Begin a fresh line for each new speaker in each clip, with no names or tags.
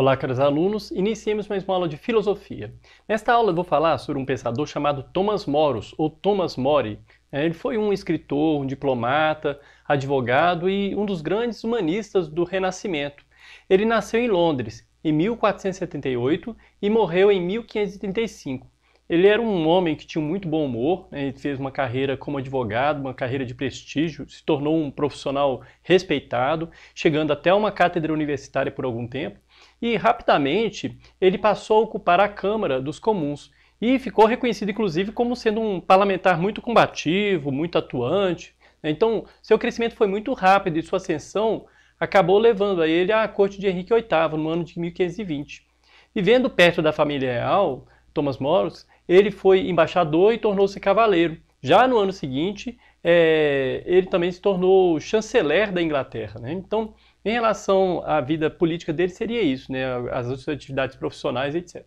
Olá, caros alunos. Iniciemos mais uma aula de filosofia. Nesta aula eu vou falar sobre um pensador chamado Thomas Moros, ou Thomas More. É, ele foi um escritor, um diplomata, advogado e um dos grandes humanistas do Renascimento. Ele nasceu em Londres em 1478 e morreu em 1535. Ele era um homem que tinha muito bom humor, né? ele fez uma carreira como advogado, uma carreira de prestígio, se tornou um profissional respeitado, chegando até uma cátedra universitária por algum tempo, e rapidamente ele passou a ocupar a Câmara dos Comuns e ficou reconhecido, inclusive, como sendo um parlamentar muito combativo, muito atuante. Né? Então, seu crescimento foi muito rápido e sua ascensão acabou levando a ele à corte de Henrique VIII, no ano de 1520. Vivendo perto da família real, Thomas Morris, ele foi embaixador e tornou-se cavaleiro. Já no ano seguinte, é, ele também se tornou chanceler da Inglaterra. Né? Então, em relação à vida política dele, seria isso, né? as outras atividades profissionais, etc.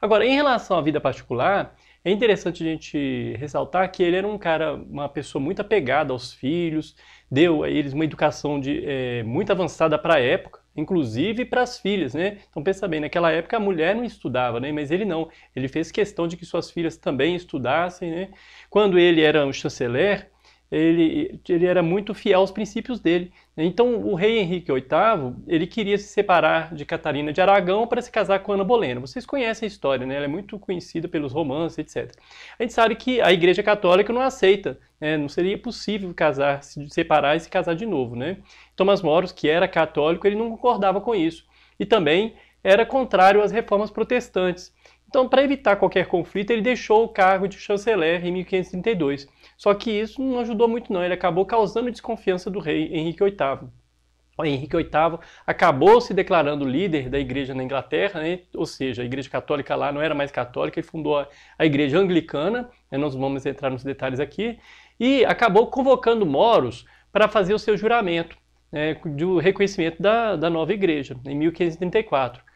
Agora, em relação à vida particular, é interessante a gente ressaltar que ele era um cara, uma pessoa muito apegada aos filhos, deu a eles uma educação de, é, muito avançada para a época inclusive para as filhas, né? Então pensa bem, naquela época a mulher não estudava, né? Mas ele não, ele fez questão de que suas filhas também estudassem, né? Quando ele era um chanceler, ele, ele era muito fiel aos princípios dele. Então, o rei Henrique VIII, ele queria se separar de Catarina de Aragão para se casar com Ana Bolena. Vocês conhecem a história, né? Ela é muito conhecida pelos romances, etc. A gente sabe que a Igreja Católica não aceita, né? não seria possível casar, se separar e se casar de novo, né? Thomas Moros, que era católico, ele não concordava com isso. E também era contrário às reformas protestantes. Então, para evitar qualquer conflito, ele deixou o cargo de chanceler em 1532. Só que isso não ajudou muito não, ele acabou causando desconfiança do rei Henrique VIII. O Henrique VIII acabou se declarando líder da igreja na Inglaterra, né? ou seja, a igreja católica lá não era mais católica, ele fundou a, a igreja anglicana, né? nós vamos entrar nos detalhes aqui, e acabou convocando moros para fazer o seu juramento né? do reconhecimento da, da nova igreja, em 1534.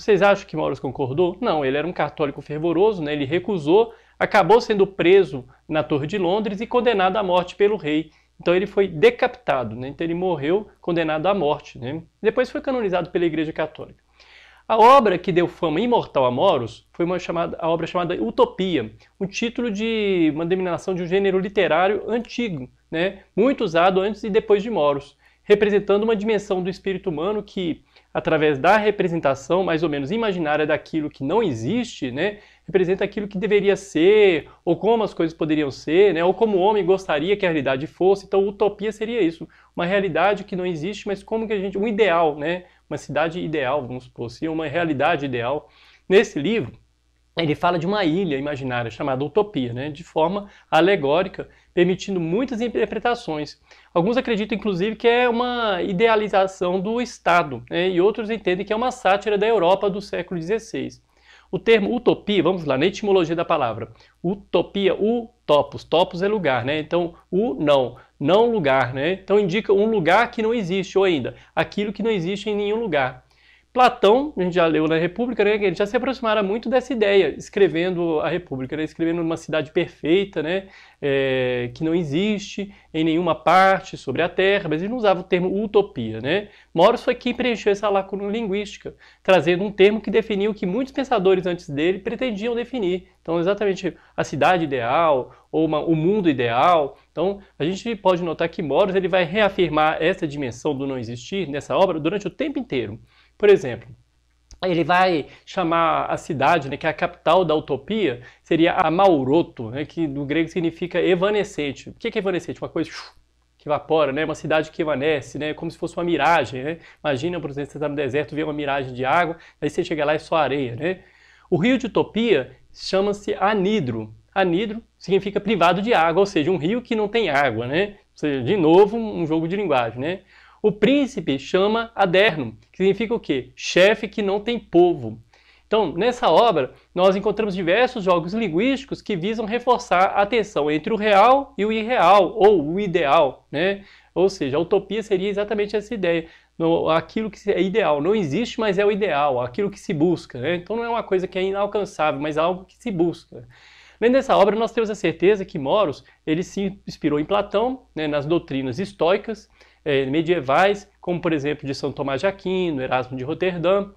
Vocês acham que Maurus concordou? Não, ele era um católico fervoroso, né? ele recusou, acabou sendo preso na Torre de Londres e condenado à morte pelo rei. Então ele foi decapitado, né? então ele morreu condenado à morte. Né? Depois foi canonizado pela Igreja Católica. A obra que deu fama imortal a Moros foi uma chamada, a obra chamada Utopia, um título de uma denominação de um gênero literário antigo, né? muito usado antes e depois de Moros representando uma dimensão do espírito humano que, através da representação mais ou menos imaginária daquilo que não existe, né, representa aquilo que deveria ser, ou como as coisas poderiam ser, né, ou como o homem gostaria que a realidade fosse. Então, utopia seria isso, uma realidade que não existe, mas como que a gente, um ideal, né, uma cidade ideal, vamos supor, se assim, uma realidade ideal. Nesse livro, ele fala de uma ilha imaginária chamada Utopia, né, de forma alegórica, permitindo muitas interpretações. Alguns acreditam, inclusive, que é uma idealização do Estado, né? e outros entendem que é uma sátira da Europa do século XVI. O termo utopia, vamos lá, na etimologia da palavra, utopia, o topos, topos é lugar, né? Então, o não, não lugar, né? Então indica um lugar que não existe, ou ainda, aquilo que não existe em nenhum lugar. Platão, a gente já leu na República, né, ele já se aproximara muito dessa ideia, escrevendo a República, né, escrevendo uma cidade perfeita, né, é, que não existe em nenhuma parte sobre a Terra, mas ele não usava o termo utopia. Né? Moros foi quem preencheu essa lacuna linguística, trazendo um termo que definiu o que muitos pensadores antes dele pretendiam definir. Então, exatamente a cidade ideal ou uma, o mundo ideal. Então, a gente pode notar que Moros ele vai reafirmar essa dimensão do não existir nessa obra durante o tempo inteiro. Por exemplo, ele vai chamar a cidade, né, que é a capital da utopia, seria Amauroto, né, que no grego significa evanescente. O que é evanescente? Uma coisa que evapora, né? Uma cidade que evanesce, né? Como se fosse uma miragem, né? Imagina, por exemplo, você está no deserto, vê uma miragem de água, aí você chega lá e é só areia, né? O rio de Utopia chama-se anidro. Anidro significa privado de água, ou seja, um rio que não tem água, né? Ou seja, de novo, um jogo de linguagem, né? O príncipe chama Adernum, que significa o quê? Chefe que não tem povo. Então, nessa obra, nós encontramos diversos jogos linguísticos que visam reforçar a tensão entre o real e o irreal, ou o ideal, né? Ou seja, a utopia seria exatamente essa ideia. No, aquilo que é ideal, não existe, mas é o ideal, aquilo que se busca. Né? Então não é uma coisa que é inalcançável, mas é algo que se busca. Dentro dessa obra, nós temos a certeza que Moros ele se inspirou em Platão, né, nas doutrinas estoicas, é, medievais, como por exemplo de São Tomás de Aquino, Erasmo de Roterdã.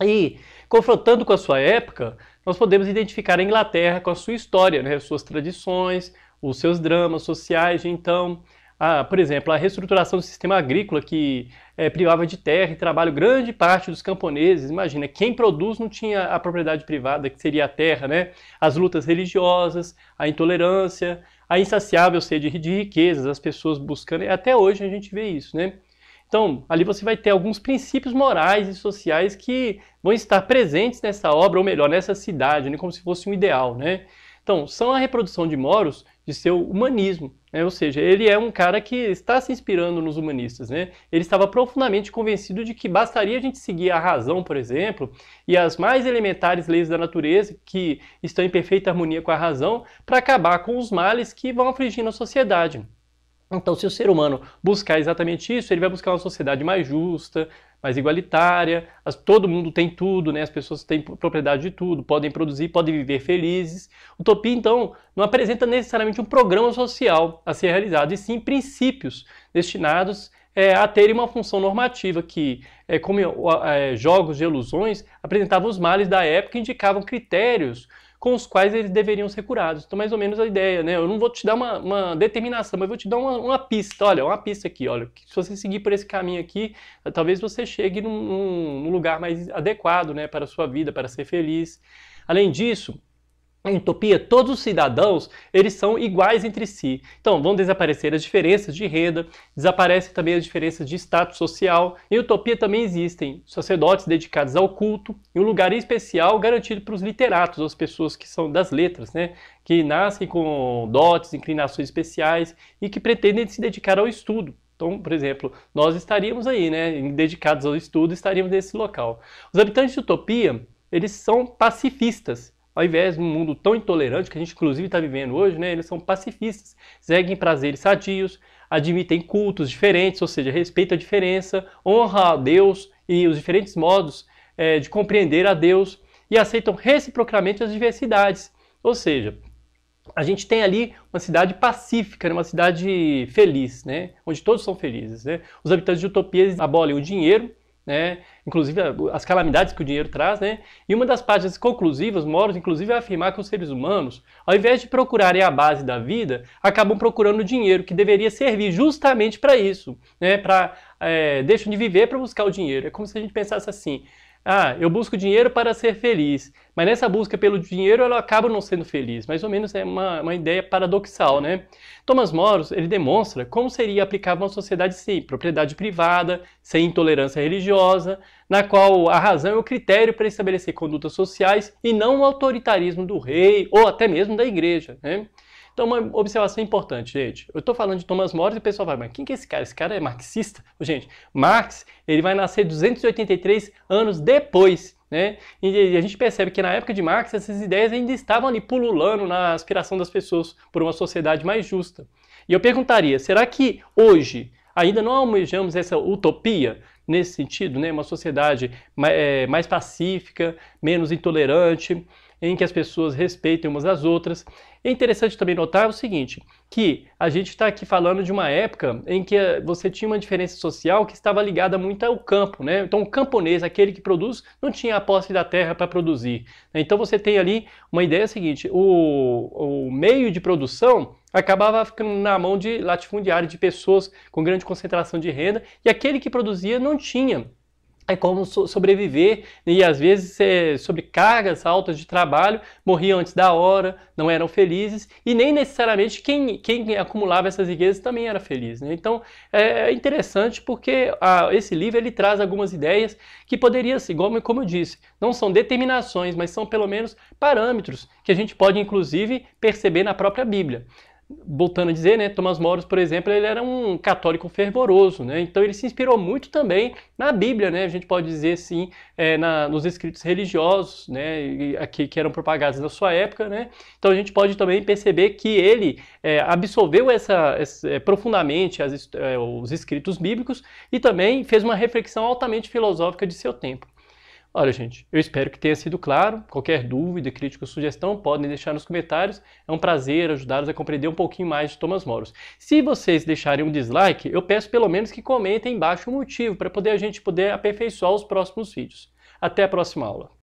E confrontando com a sua época, nós podemos identificar a Inglaterra com a sua história, né, suas tradições, os seus dramas sociais de então. Ah, por exemplo, a reestruturação do sistema agrícola que é, privava de terra e trabalho grande parte dos camponeses. Imagina, quem produz não tinha a propriedade privada, que seria a terra, né? As lutas religiosas, a intolerância, a insaciável sede de riquezas, as pessoas buscando, até hoje a gente vê isso, né? Então, ali você vai ter alguns princípios morais e sociais que vão estar presentes nessa obra, ou melhor, nessa cidade, né, como se fosse um ideal, né? Então, são a reprodução de Moros de seu humanismo, né? ou seja, ele é um cara que está se inspirando nos humanistas. Né? Ele estava profundamente convencido de que bastaria a gente seguir a razão, por exemplo, e as mais elementares leis da natureza, que estão em perfeita harmonia com a razão, para acabar com os males que vão afligindo a sociedade. Então, se o ser humano buscar exatamente isso, ele vai buscar uma sociedade mais justa, mais igualitária, as, todo mundo tem tudo, né? as pessoas têm propriedade de tudo, podem produzir, podem viver felizes. Utopia, então, não apresenta necessariamente um programa social a ser realizado, e sim princípios destinados é, a terem uma função normativa que, é, como é, jogos de ilusões, apresentavam os males da época e indicavam critérios com os quais eles deveriam ser curados. Então, mais ou menos a ideia, né? Eu não vou te dar uma, uma determinação, mas vou te dar uma, uma, pista. Olha, uma pista aqui, olha. Se você seguir por esse caminho aqui, talvez você chegue num, num lugar mais adequado, né? Para a sua vida, para ser feliz. Além disso, em utopia, todos os cidadãos eles são iguais entre si. Então, vão desaparecer as diferenças de renda, desaparecem também as diferenças de status social. Em utopia também existem sacerdotes dedicados ao culto e um lugar especial garantido para os literatos, as pessoas que são das letras, né? que nascem com dotes, inclinações especiais e que pretendem se dedicar ao estudo. Então, por exemplo, nós estaríamos aí, né, dedicados ao estudo, estaríamos nesse local. Os habitantes de utopia, eles são pacifistas ao invés de um mundo tão intolerante que a gente inclusive está vivendo hoje, né, eles são pacifistas, seguem prazeres sadios, admitem cultos diferentes, ou seja, respeita a diferença, honra a Deus e os diferentes modos é, de compreender a Deus e aceitam reciprocamente as diversidades. Ou seja, a gente tem ali uma cidade pacífica, né? uma cidade feliz, né? onde todos são felizes. Né? Os habitantes de utopias abolem o dinheiro né? inclusive as calamidades que o dinheiro traz, né? E uma das páginas conclusivas, Moros, inclusive, vai é afirmar que os seres humanos, ao invés de procurarem a base da vida, acabam procurando o dinheiro, que deveria servir justamente para isso, né? Para é, eh, deixam de viver para buscar o dinheiro. É como se a gente pensasse assim, ah, eu busco dinheiro para ser feliz. Mas nessa busca pelo dinheiro eu acaba não sendo feliz. Mais ou menos é uma, uma ideia paradoxal, né? Thomas Moros, ele demonstra como seria aplicável uma sociedade sem propriedade privada, sem intolerância religiosa, na qual a razão é o critério para estabelecer condutas sociais e não o autoritarismo do rei ou até mesmo da igreja, né? Então, uma observação importante, gente. Eu estou falando de Thomas More e o pessoal vai, mas quem que é esse cara? Esse cara é marxista? Gente, Marx ele vai nascer 283 anos depois né? E a gente percebe que na época de Marx essas ideias ainda estavam ali pululando na aspiração das pessoas por uma sociedade mais justa. E eu perguntaria, será que hoje ainda não almejamos essa utopia nesse sentido, né? Uma sociedade é, mais pacífica, menos intolerante? em que as pessoas respeitem umas às outras. É interessante também notar o seguinte, que a gente está aqui falando de uma época em que você tinha uma diferença social que estava ligada muito ao campo, né? Então o camponês, aquele que produz, não tinha a posse da terra para produzir. Né? Então você tem ali uma ideia seguinte, o, o meio de produção acabava ficando na mão de latifundiários, de pessoas com grande concentração de renda, e aquele que produzia não tinha é como sobreviver né? e às vezes é, sobrecargas altas de trabalho, morriam antes da hora, não eram felizes e nem necessariamente quem, quem acumulava essas riquezas também era feliz. Né? Então é, é interessante porque a, esse livro ele traz algumas ideias que poderiam, ser, como, como eu disse, não são determinações, mas são pelo menos parâmetros que a gente pode inclusive perceber na própria Bíblia voltando a dizer, né, Thomas Morris, por exemplo, ele era um católico fervoroso, né, então ele se inspirou muito também na Bíblia, né, a gente pode dizer sim, é, na, nos escritos religiosos, né, aqui, que eram propagados na sua época, né, então a gente pode também perceber que ele é, absorveu essa, essa é, profundamente as, é, os escritos bíblicos e também fez uma reflexão altamente filosófica de seu tempo. Olha, gente, eu espero que tenha sido claro. Qualquer dúvida, crítica ou sugestão podem deixar nos comentários. É um prazer ajudá-los a compreender um pouquinho mais de Thomas Moros. Se vocês deixarem um dislike, eu peço pelo menos que comentem embaixo o motivo para poder a gente poder aperfeiçoar os próximos vídeos. Até a próxima aula.